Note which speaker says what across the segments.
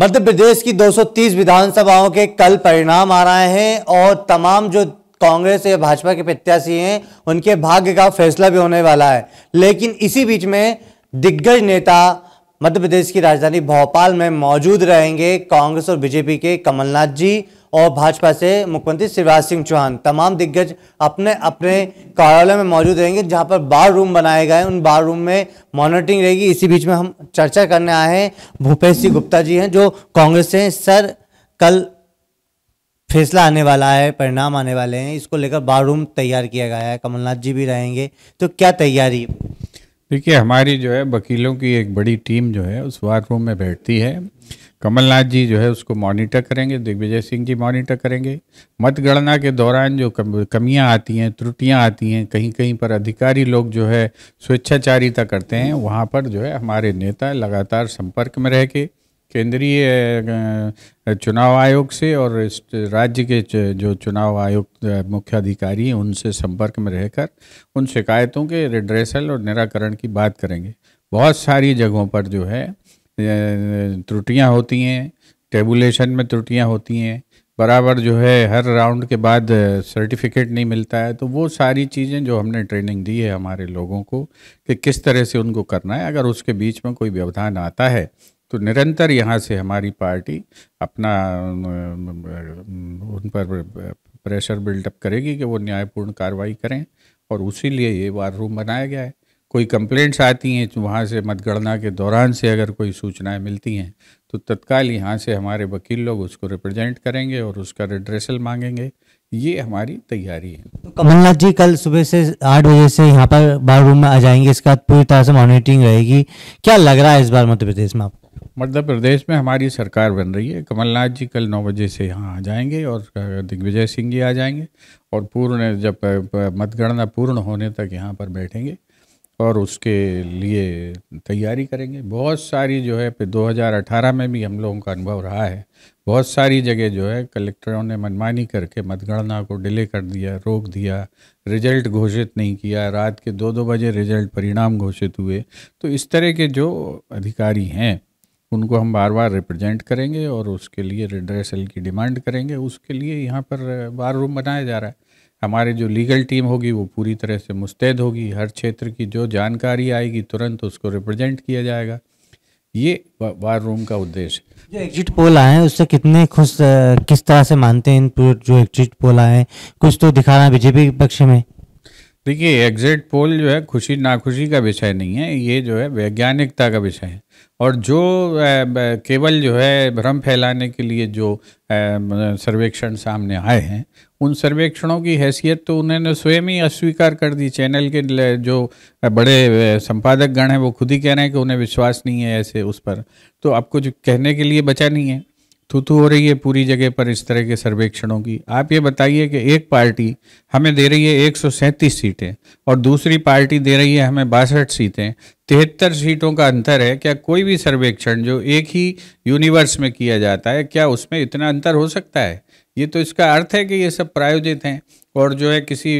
Speaker 1: मध्य प्रदेश की 230 विधानसभाओं के कल परिणाम आ रहे हैं और तमाम जो कांग्रेस या भाजपा के प्रत्याशी हैं उनके भाग्य का फैसला भी होने वाला है लेकिन इसी बीच में दिग्गज नेता मध्य प्रदेश की राजधानी भोपाल में मौजूद रहेंगे कांग्रेस और बीजेपी के कमलनाथ जी और भाजपा से मुख्यमंत्री शिवराज सिंह चौहान तमाम दिग्गज अपने अपने कार्यालय में मौजूद रहेंगे जहां पर बार रूम बनाए गए उन बार रूम में मॉनिटरिंग रहेगी इसी बीच में हम चर्चा करने आए हैं भूपेश सिंह गुप्ता जी हैं जो कांग्रेस से सर कल फैसला आने वाला है परिणाम आने वाले हैं इसको लेकर बार रूम तैयार किया गया है कमलनाथ जी भी रहेंगे तो क्या तैयारी
Speaker 2: देखिए हमारी जो है वकीलों की एक बड़ी टीम जो है उस वार रूम में बैठती है कमलनाथ जी जो है उसको मॉनिटर करेंगे दिग्विजय सिंह जी मॉनिटर करेंगे मतगणना के दौरान जो कमियां आती हैं त्रुटियां आती हैं कहीं कहीं पर अधिकारी लोग जो है स्वेच्छाचारिता करते हैं वहाँ पर जो है हमारे नेता लगातार संपर्क में रह के केंद्रीय चुनाव आयोग से और राज्य के जो चुनाव आयोग मुख्य अधिकारी हैं उनसे संपर्क में रहकर उन शिकायतों के रिड्रेसल और निराकरण की बात करेंगे बहुत सारी जगहों पर जो है त्रुटियां होती हैं टेबुलेशन में त्रुटियां होती हैं बराबर जो है हर राउंड के बाद सर्टिफिकेट नहीं मिलता है तो वो सारी चीज़ें जो हमने ट्रेनिंग दी है हमारे लोगों को कि किस तरह से उनको करना है अगर उसके बीच में कोई व्यवधान आता है तो निरंतर यहाँ से हमारी पार्टी अपना उन पर प्रेशर बिल्डअप करेगी कि वो न्यायपूर्ण कार्रवाई करें और उसी लिए ये वार रूम बनाया गया है कोई कंप्लेंट्स आती हैं तो वहाँ से मतगणना के दौरान से अगर कोई सूचनाएं मिलती हैं तो तत्काल यहाँ से हमारे वकील लोग उसको रिप्रेजेंट करेंगे और उसका रिड्रेसल मांगेंगे ये हमारी तैयारी है तो कमलनाथ
Speaker 1: जी कल सुबह से आठ बजे से यहाँ पर बार रूम में आ जाएंगे इसका पूरी तरह से मॉनिटरिंग रहेगी क्या लग रहा है इस बार मध्य प्रदेश में आपको
Speaker 2: मध्य प्रदेश में हमारी सरकार बन रही है कमलनाथ जी कल नौ बजे से यहाँ आ जाएंगे और दिग्विजय सिंह जी आ जाएंगे और पूर्ण जब मतगणना पूर्ण होने तक यहाँ पर बैठेंगे और उसके लिए तैयारी करेंगे बहुत सारी जो है 2018 में भी हम लोगों का अनुभव रहा है बहुत सारी जगह जो है कलेक्टरों ने मनमानी करके मतगणना को डिले कर दिया रोक दिया रिजल्ट घोषित नहीं किया रात के दो दो बजे रिजल्ट परिणाम घोषित हुए तो इस तरह के जो अधिकारी हैं उनको हम बार बार रिप्रेजेंट करेंगे और उसके लिए रिड्रेसल की डिमांड करेंगे उसके लिए यहाँ पर बार रूम बनाया जा रहा है हमारी जो लीगल टीम होगी वो पूरी तरह से मुस्तैद होगी हर क्षेत्र की जो जानकारी आएगी तुरंत उसको रिप्रेजेंट किया जाएगा ये वार रूम का उद्देश्य जो
Speaker 1: एग्जिट पोल आए हैं उससे कितने खुश किस तरह से मानते हैं जो एग्जिट पोल आए हैं कुछ तो दिखा रहा है बीजेपी पक्ष में
Speaker 2: देखिए एग्जिट पोल जो है खुशी नाखुशी का विषय नहीं है ये जो है वैज्ञानिकता का विषय है और जो केवल जो है भ्रम फैलाने के लिए जो सर्वेक्षण सामने आए हैं उन सर्वेक्षणों की हैसियत तो उन्होंने स्वयं ही अस्वीकार कर दी चैनल के जो बड़े संपादक गण हैं वो खुद ही कह रहे हैं कि उन्हें विश्वास नहीं है ऐसे उस पर तो आप कुछ कहने के लिए बचा नहीं है थू तो थू तो हो रही है पूरी जगह पर इस तरह के सर्वेक्षणों की आप ये बताइए कि एक पार्टी हमें दे रही है एक सीटें और दूसरी पार्टी दे रही है हमें बासठ सीटें तिहत्तर सीटों का अंतर है क्या कोई भी सर्वेक्षण जो एक ही यूनिवर्स में किया जाता है क्या उसमें इतना अंतर हो सकता है ये तो इसका अर्थ है कि ये सब प्रायोजित हैं और जो है किसी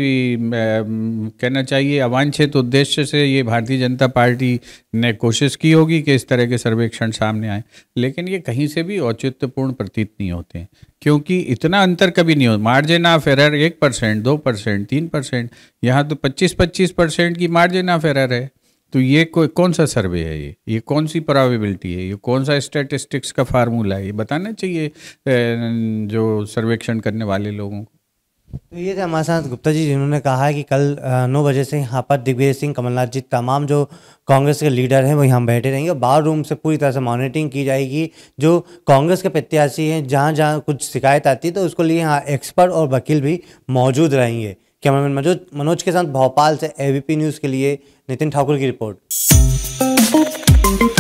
Speaker 2: कहना चाहिए अवांछित उद्देश्य से ये भारतीय जनता पार्टी ने कोशिश की होगी कि इस तरह के सर्वेक्षण सामने आए लेकिन ये कहीं से भी औचित्यपूर्ण प्रतीत नहीं होते हैं क्योंकि इतना अंतर कभी नहीं होता मार्जिन ऑफ एरर एक परसेंट दो परसेंट तीन परसेंट यहाँ तो पच्चीस पच्चीस परसेंट की मार्जिन ऑफ एरर है तो ये कोई कौन सा सर्वे है ये ये कौन सी प्रावेबिलिटी है ये कौन सा स्टेटिस्टिक्स का फार्मूला है ये बताना चाहिए जो सर्वेक्षण करने वाले लोगों को
Speaker 1: तो ये थे हमारे साथ गुप्ता जी जिन्होंने कहा है कि कल नौ बजे से यहाँ पर दिग्विजय सिंह कमलनाथ जी तमाम जो कांग्रेस के लीडर हैं वो यहाँ बैठे रहेंगे और बार रूम से पूरी तरह से मॉनिटरिंग की जाएगी जो कांग्रेस के प्रत्याशी हैं जहाँ जहाँ कुछ शिकायत आती है तो उसको लिए यहाँ एक्सपर्ट और वकील भी मौजूद रहेंगे कैमरामैन मनोज मनोज के साथ भोपाल से एबीपी न्यूज़ के लिए नितिन ठाकुर की
Speaker 2: रिपोर्ट